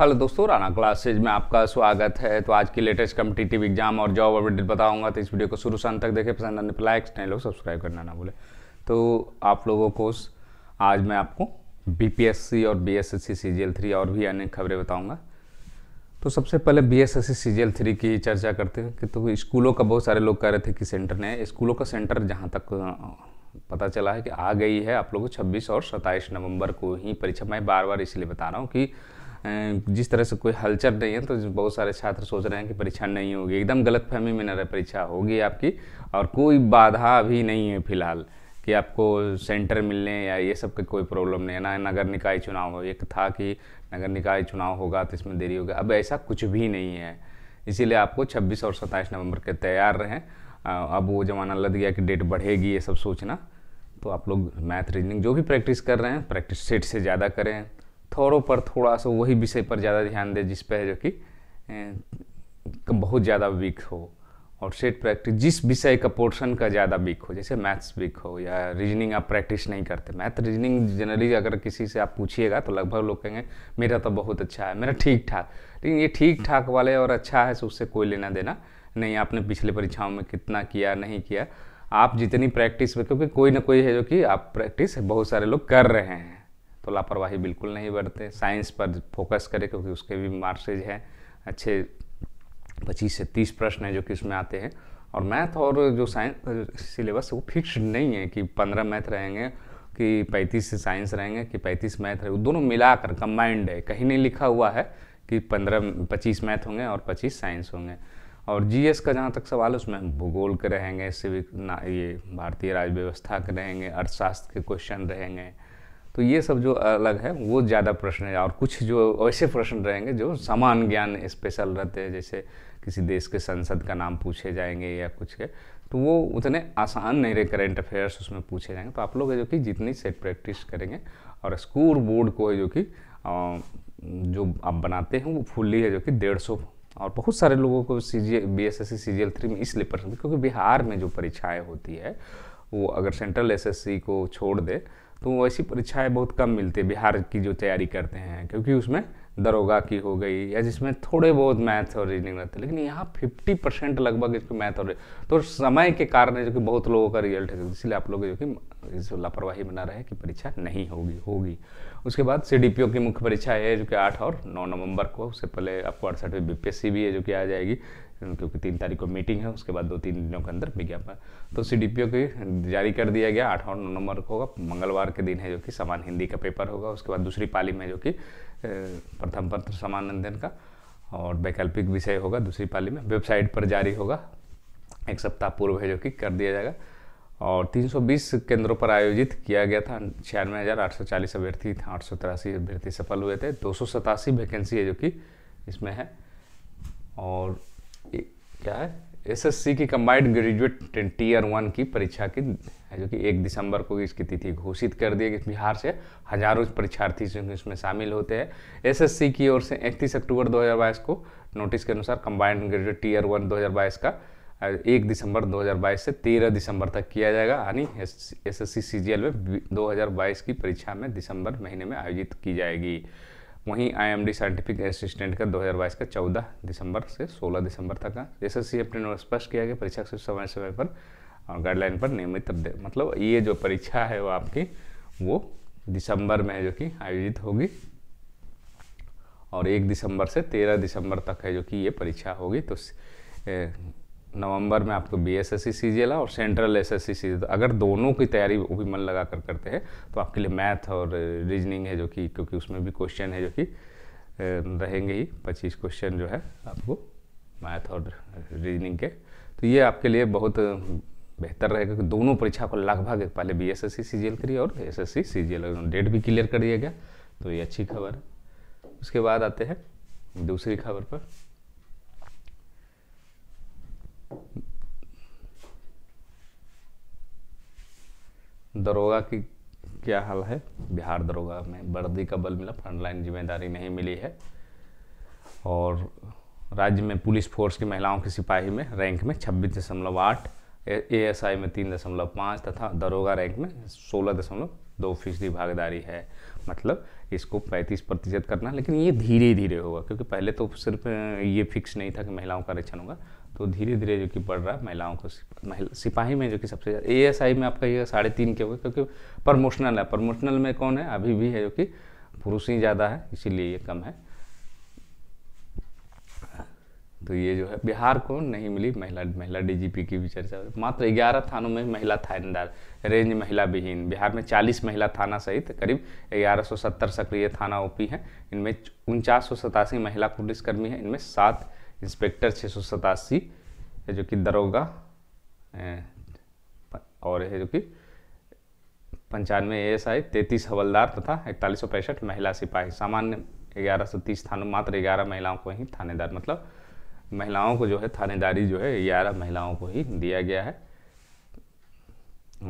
hello दोस्तों Rana classes में आपका स्वागत है तो आज की लेटेस्ट कम्पिटेटिव एग्जाम और जॉब अपडेट बताऊंगा तो इस वीडियो को शुरू से अंत तक देखें पसंद आने पर लाइक नहीं लोग सब्सक्राइब करना ना भूले तो आप लोगों को आज मैं आपको बीपीएससी और बीएसएससी सीजीएल थ्री और भी अनेक खबरें बताऊँगा तो सबसे पहले बी एस एस थ्री की चर्चा करते हैं कि तो स्कूलों का बहुत सारे लोग कह रहे थे कि सेंटर ने स्कूलों का सेंटर जहाँ तक पता चला है कि आ गई है आप लोगों को छब्बीस और सत्ताईस नवम्बर को ही परीक्षा मैं बार बार इसलिए बता रहा हूँ कि जिस तरह से कोई हलचल नहीं है तो बहुत सारे छात्र सोच रहे हैं कि परीक्षा नहीं होगी एकदम गलत फहमी में न रहे परीक्षा होगी आपकी और कोई बाधा अभी नहीं है फिलहाल कि आपको सेंटर मिलने या ये सब का कोई प्रॉब्लम नहीं है ना नगर निकाय चुनाव हो एक था कि नगर निकाय चुनाव होगा तो इसमें देरी होगी अब ऐसा कुछ भी नहीं है इसीलिए आपको 26 और 27 नवंबर के तैयार रहें अब वो ज़माना लग गया कि डेट बढ़ेगी ये सब सोचना तो आप लोग मैथ रीजनिंग जो भी प्रैक्टिस कर रहे हैं प्रैक्टिस सेट से ज़्यादा करें थोड़ों पर थोड़ा सा वही विषय पर ज़्यादा ध्यान दें जिस पर जो कि बहुत ज़्यादा वीक हो और सेट प्रैक्टिस जिस विषय का पोर्शन का ज़्यादा वीक हो जैसे मैथ्स वीक हो या रीजनिंग आप प्रैक्टिस नहीं करते मैथ रीजनिंग जनरली अगर किसी से आप पूछिएगा तो लगभग लोग कहेंगे मेरा तो बहुत अच्छा है मेरा ठीक ठाक लेकिन ये ठीक ठाक वाले और अच्छा है तो उससे कोई लेना देना नहीं आपने पिछले परीक्षाओं में कितना किया नहीं किया आप जितनी प्रैक्टिस में क्योंकि कोई ना कोई है जो कि आप प्रैक्टिस बहुत सारे लोग कर रहे हैं तो लापरवाही बिल्कुल नहीं बरतें साइंस पर फोकस करें क्योंकि उसके भी मार्क्सेज हैं अच्छे पच्चीस से तीस प्रश्न हैं जो कि उसमें आते हैं और मैथ और जो साइंस सिलेबस वो फिक्स नहीं है कि पंद्रह मैथ रहेंगे कि पैंतीस से साइंस रहेंगे कि पैंतीस मैथ रहेंगे दोनों मिलाकर कंबाइंड है कहीं नहीं लिखा हुआ है कि पंद्रह पच्चीस मैथ होंगे और पच्चीस साइंस होंगे और जीएस का जहाँ तक सवाल है उसमें भूगोल के रहेंगे सिविक ना ये भारतीय राज्य व्यवस्था के रहेंगे अर्थशास्त्र के क्वेश्चन रहेंगे तो ये सब जो अलग है वो ज़्यादा प्रश्न है और कुछ जो ऐसे प्रश्न रहेंगे जो समान ज्ञान स्पेशल रहते हैं जैसे किसी देश के संसद का नाम पूछे जाएंगे या कुछ के तो वो उतने आसान नहीं रहे करेंट अफेयर्स उसमें पूछे जाएंगे तो आप लोग जो कि जितनी सेट प्रैक्टिस करेंगे और स्कूल बोर्ड को है जो कि जो आप बनाते हैं वो फुल्ली है जो कि डेढ़ सौ और बहुत सारे लोगों को C G B S S C C G L three में इसलिए पसंद क्योंकि बिहार में जो परीक्षाएँ होती है वो अगर सेंट्रल एस एस सी को छोड़ दे तो ऐसी परीक्षाएं बहुत कम मिलती है बिहार की जो तैयारी करते हैं क्योंकि उसमें दरोगा की हो गई या जिसमें थोड़े बहुत मैथ्स और रीजनिंग रहते हैं लेकिन यहाँ फिफ्टी परसेंट लगभग इसको मैथ और तो समय के कारण है जो कि बहुत लोगों का रिजल्ट है इसलिए आप लोग जो कि इस लापरवाही बना रहे कि परीक्षा नहीं होगी होगी उसके बाद सी की मुख्य परीक्षा है जो कि आठ और नौ नवंबर को उससे पहले आपको अड़सठवीं बी भी है जो कि आ जाएगी क्योंकि तीन तारीख को मीटिंग है उसके बाद दो तीन दिनों के अंदर विज्ञापन तो सी डी की जारी कर दिया गया आठ नवंबर को होगा मंगलवार के दिन है जो कि समान हिंदी का पेपर होगा उसके बाद दूसरी पाली में जो कि प्रथम पत्र समान अध्ययन का और वैकल्पिक विषय होगा दूसरी पाली में वेबसाइट पर जारी होगा एक सप्ताह पूर्व है जो कि कर दिया जाएगा और 320 केंद्रों पर आयोजित किया गया था छियानवे हज़ार आठ सौ चालीस अभ्यर्थी आठ सौ तिरासी अभ्यर्थी सफल हुए थे दो सौ सतासी वैकेंसी है जो कि इसमें है और क्या है एसएससी की कंबाइंड ग्रेजुएट टीयर वन की परीक्षा की जो कि एक दिसंबर को इसकी तिथि घोषित कर दी गई बिहार से हजारों परीक्षार्थी इसमें शामिल होते हैं एसएससी की ओर से 31 अक्टूबर 2022 को नोटिस के अनुसार कंबाइंड ग्रेजुएट टीयर वन 2022 का एक दिसंबर 2022 से 13 दिसंबर तक किया जाएगा यानी एस एस में 2022 की परीक्षा में दिसंबर महीने में आयोजित की जाएगी वहीं आईएमडी साइंटिफिक असिस्टेंट का 2022 का 14 दिसंबर से 16 दिसंबर तक का जैसे सी अपने ने स्पष्ट किया कि परीक्षा से समय समय पर गाइडलाइन पर नियमित मतलब ये जो परीक्षा है वो आपकी वो दिसंबर में है जो कि आयोजित होगी और एक दिसंबर से तेरह दिसंबर तक है जो कि ये परीक्षा होगी तो नवंबर में आपको B S S C C G L और central S S C C G अगर दोनों की तैयारी वो भी मन लगा कर करते हैं तो आपके लिए मैथ और रीजनिंग है जो कि क्योंकि उसमें भी क्वेश्चन है जो कि रहेंगे ही पच्चीस क्वेश्चन जो है आपको मैथ और रीजनिंग के तो ये आपके लिए बहुत बेहतर रहेगा कि दोनों परीक्षा को लगभग पहले B S S C C G L करिए और S S C C G L date भी क्लियर कर दिया गया तो ये अच्छी खबर है उसके बाद आते हैं दूसरी खबर पर दरोगा की क्या हाल है बिहार दरोगा में वर्दी का बल मिला फ्रंटलाइन जिम्मेदारी नहीं मिली है और राज्य में पुलिस फोर्स की महिलाओं की सिपाही में रैंक में छब्बीस दशमलव आठ ए एस आई में तीन दशमलव पाँच तथा दरोगा रैंक में सोलह दशमलव दो फीसदी भागीदारी है मतलब इसको पैंतीस प्रतिशत करना लेकिन ये धीरे धीरे होगा क्योंकि पहले तो सिर्फ ये फिक्स नहीं था कि महिलाओं का आरक्षण होगा तो धीरे धीरे जो कि बढ़ रहा है महिलाओं को महिला सिपाही में जो कि सबसे ज़्यादा ए एस आई में आपका ये साढ़े तीन के हुए क्योंकि प्रमोशनल है प्रमोशनल में कौन है अभी भी है जो कि पुरुष ही ज़्यादा है इसीलिए ये कम है तो ये जो है बिहार को नहीं मिली महिला महिला डीजीपी की भी चर्चा मात्र ग्यारह थानों में महिला थानेदार रेंज महिला विहीन बिहार में 40 महिला थाना सहित करीब 1170 सक्रिय थाना ओपी हैं इनमें उनचास महिला पुलिसकर्मी हैं इनमें सात इंस्पेक्टर छः सौ सतासी है जो कि दरोगा और है जो कि पंचानवे ए एस आई तैंतीस हवलदार तथा इकतालीस सौ पैंसठ महिला सिपाही सामान्य ग्यारह सौ तीस थानों मात्र ग्यारह महिलाओं को ही थानेदार मतलब महिलाओं को जो है थानेदारी जो है ग्यारह महिलाओं को ही दिया गया है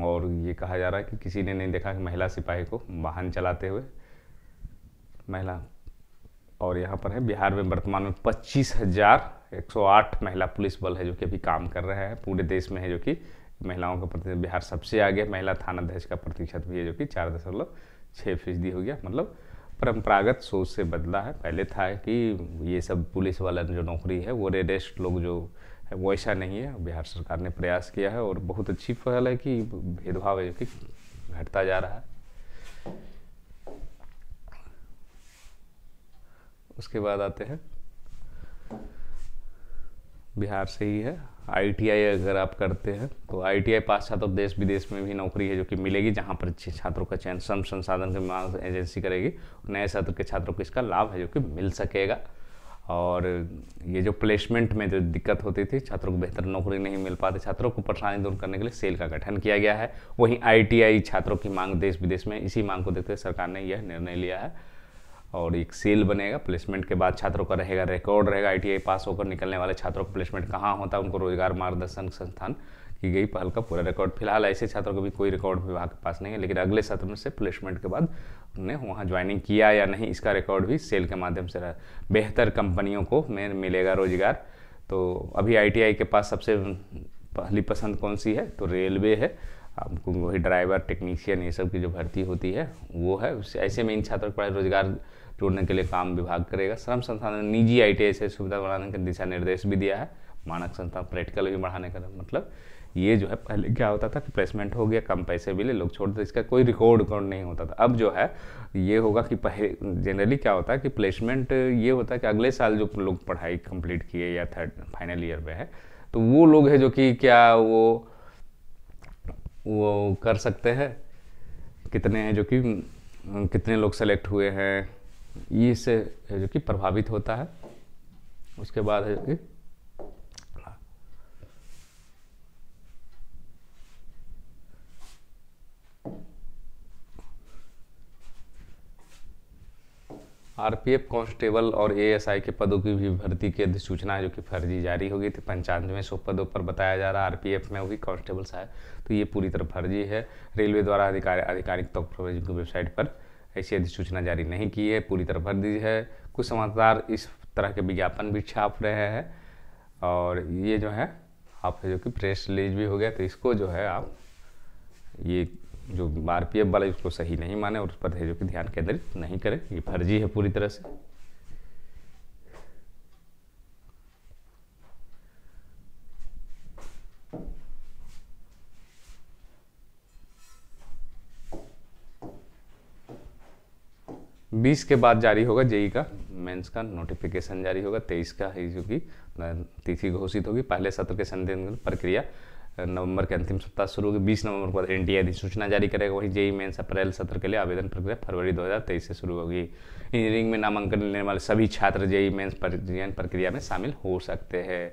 और ये कहा जा रहा है कि किसी ने नहीं देखा कि महिला सिपाही को वाहन चलाते हुए महिला और यहाँ पर है बिहार में वर्तमान में पच्चीस हज़ार एक सौ आठ महिला पुलिस बल है जो कि अभी काम कर रहे हैं पूरे देश में है जो कि महिलाओं का प्रतिशत बिहार सबसे आगे महिला थानाध्यक्ष का प्रतिशत भी है जो कि चार दशमलव छः फीसदी हो गया मतलब परंपरागत सोच से बदला है पहले था कि ये सब पुलिस वाला जो नौकरी है वो रेडेस्ट लोग जो है वो ऐसा नहीं है बिहार सरकार ने प्रयास किया है और बहुत अच्छी पहल है कि भेदभाव है जो कि घटता जा रहा है उसके बाद आते हैं बिहार से ही है आईटीआई अगर आप करते हैं तो आईटीआई पास छात्र देश विदेश में भी नौकरी है जो कि मिलेगी जहाँ पर छात्रों का चयन श्रम संसाधन की मांग एजेंसी करेगी नए छात्र के छात्रों को इसका लाभ है जो कि मिल सकेगा और ये जो प्लेसमेंट में जो दिक्कत होती थी छात्रों को बेहतर नौकरी नहीं मिल पाती छात्रों को परेशानी दूर करने के लिए सेल का गठन किया गया है वहीं आई छात्रों की मांग देश विदेश में इसी मांग को देखते हुए सरकार ने यह निर्णय लिया है और एक सेल बनेगा प्लेसमेंट के बाद छात्रों का रहेगा रिकॉर्ड रहेगा आईटीआई पास होकर निकलने वाले छात्रों का प्लेसमेंट कहाँ होता है उनको रोजगार मार्गदर्शन संस्थान की गई पहल का पूरा रिकॉर्ड फिलहाल ऐसे छात्रों का भी कोई रिकॉर्ड विभाग के पास नहीं है लेकिन अगले सत्र में से प्लेसमेंट के बाद उन्होंने वहाँ ज्वाइनिंग किया या नहीं इसका रिकॉर्ड भी सेल के माध्यम से रहा बेहतर कंपनियों को में मिलेगा रोजगार तो अभी आई के पास सबसे पहली पसंद कौन सी है तो रेलवे है आपको वही ड्राइवर टेक्नीशियन ये सब की जो भर्ती होती है वो है ऐसे में इन छात्रों के पास रोजगार जोड़ने के लिए काम विभाग करेगा श्रम संस्थान ने निजी आई टी सुविधा बढ़ाने का दिशा निर्देश भी दिया है मानक संस्थान प्रैक्टिकल भी बढ़ाने का मतलब ये जो है पहले क्या होता था कि प्लेसमेंट हो गया कम पैसे मिले लोग छोड़ देते इसका कोई रिकॉर्ड रिकॉर्ड नहीं होता था अब जो है ये होगा कि पहले जनरली क्या होता है कि प्लेसमेंट ये होता है कि अगले साल जो लोग पढ़ाई कंप्लीट किए या थर्ड फाइनल ईयर में है तो वो लोग हैं जो कि क्या वो वो कर सकते हैं कितने हैं जो कि कितने लोग सेलेक्ट हुए हैं ये से जो कि प्रभावित होता है उसके बाद है कि आरपीएफ कांस्टेबल और एएसआई के पदों की भी भर्ती की अधिसूचना जो कि फर्जी जारी हो गई थी पंचानवे सौ पदों पर बताया जा रहा है आरपीएफ में वही कांस्टेबल है तो ये पूरी तरह फर्जी है रेलवे द्वारा अधिकारी आधिकारिक तौर पर वेबसाइट पर ऐसी अधिसूचना जारी नहीं की है पूरी तरह भर दी है कुछ समाचार इस तरह के विज्ञापन भी छाप रहे हैं और ये जो है आप जो कि प्रेस रिलीज भी हो गया तो इसको जो है आप ये जो आर पी एफ वाला उसको सही नहीं माने और उस पर जो कि ध्यान केंद्रित नहीं करें ये फर्जी है पूरी तरह से बीस के बाद जारी होगा जेई का मेंस का नोटिफिकेशन जारी होगा तेईस का ही जो कि तिथि घोषित होगी पहले सत्र के संदेन प्रक्रिया नवंबर के अंतिम सप्ताह शुरू होगी बीस नवंबर बाद एन अधिसूचना जारी करेगा वहीं जेई मेंस अप्रैल सत्र के लिए आवेदन प्रक्रिया फरवरी 2023 से शुरू होगी इंजीनियरिंग में नामांकन लेने वाले सभी छात्र जेई मेंस प्रक्रिया में शामिल हो सकते हैं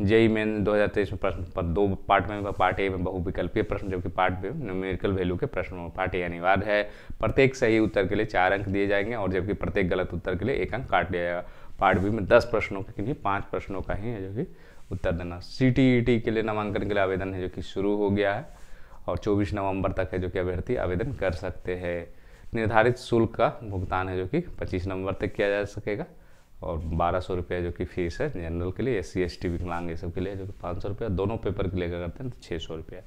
जेई मेन दो हज़ार तेईस में प्रश्न दो पार्ट में पार्ट ए में बहुविकल्पीय प्रश्न जबकि पार्ट बी में न्यूमेरिकल वैल्यू के प्रश्न पार्ट ए अनिवार्य है प्रत्येक सही उत्तर के लिए चार अंक दिए जाएंगे और जबकि प्रत्येक गलत उत्तर के लिए एक अंक काट दिया जाएगा पार्ट बी में दस प्रश्नों के लिए पाँच प्रश्नों का ही है जो कि उत्तर देना सी e के लिए नामांकन के लिए आवेदन है जो कि शुरू हो गया है और चौबीस नवंबर तक है जो कि अभ्यर्थी आवेदन कर सकते हैं निर्धारित शुल्क का भुगतान है जो कि पच्चीस नवंबर तक किया जा सकेगा और बारह सौ रुपया जो कि फीस है जनरल के लिए एस सी एस टी विकलांग ये सब के लिए जो कि पाँच सौ रुपया दोनों पेपर के लिए अगर करते हैं तो छः सौ रुपया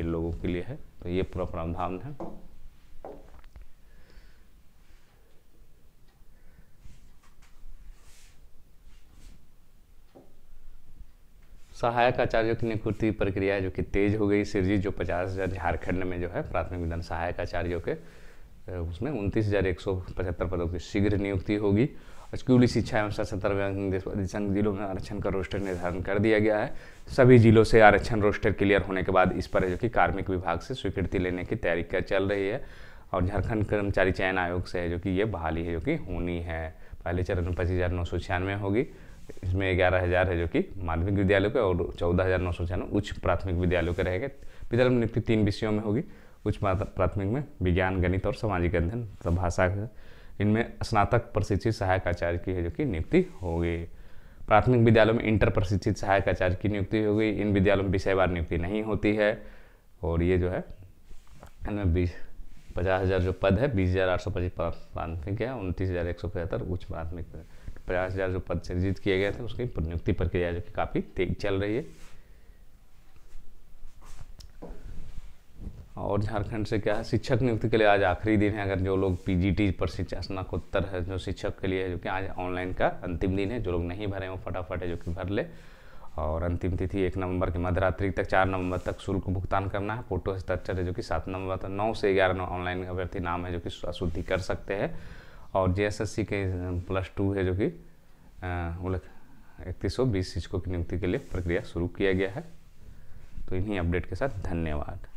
इन लोगों के लिए है तो ये पूरा प्रावधान है सहायक आचार्यों की नियुक्ति प्रक्रिया जो कि तेज हो गई सिरजी जो पचास हज़ार झारखंड में जो है प्राथमिक विधान सहायक आचार्यों के उसमें उनतीस हज़ार एक सौ पचहत्तर पदों की शीघ्र नियुक्ति होगी स्कूली शिक्षा एवं सशस्त्र अधिसंघ जिलों में आरक्षण का रोस्टर निर्धारण कर दिया गया है सभी जिलों से आरक्षण रोस्टर क्लियर होने के बाद इस पर जो कि कार्मिक विभाग से स्वीकृति लेने की तैयारी चल रही है और झारखंड कर्मचारी चयन आयोग से है जो कि ये बहाली है जो कि होनी है पहले चरण में पच्चीस हज़ार नौ सौ छियानवे होगी इसमें ग्यारह हज़ार है जो कि माध्यमिक विद्यालयों के और चौदह हज़ार नौ सौ छियानवे उच्च प्राथमिक विद्यालयों के रहेंगे विद्यालय नियुक्ति तीन विषयों में होगी उच्च प्राथमिक में विज्ञान गणित और सामाजिक अध्ययन तथा भाषा इनमें स्नातक प्रशिक्षित सहायक आचार्य की है जो कि नियुक्ति होगी प्राथमिक विद्यालयों में इंटर प्रशिक्षित सहायक आचार्य की नियुक्ति होगी इन विद्यालयों में विषयवार नियुक्ति नहीं होती है और ये जो है इनमें बीस पचास हज़ार जो पद है बीस हज़ार आठ सौ पच्चीस प्राथमिक है उनतीस हज़ार एक सौ पचहत्तर उच्च प्राथमिक पचास हज़ार जो पद सृजित किए गए थे उसकी नियुक्ति प्रक्रिया जो कि काफ़ी तेज चल रही है और झारखंड से क्या है शिक्षक नियुक्ति के लिए आज आखिरी दिन है अगर जो लोग पी जी टी पर शिक्षा स्नाकोत्तर है जो शिक्षक के लिए है जो कि आज ऑनलाइन का अंतिम दिन है जो लोग नहीं भरे वो फटाफट है जो कि भर ले और अंतिम तिथि एक नवंबर की मध्यरात्रि तक चार नवंबर तक शुल्क भुगतान करना है फोटो हस्ताक्षर है जो कि सात नवंबर तक नौ से ग्यारह ऑनलाइन अभ्यर्थी नाम है जो कि शुद्धि कर सकते हैं और जे के प्लस टू है जो कि उल्लेख इकतीस सौ बीस शिक्षकों की नियुक्ति के लिए प्रक्रिया शुरू किया गया है तो इन्हीं अपडेट के साथ धन्यवाद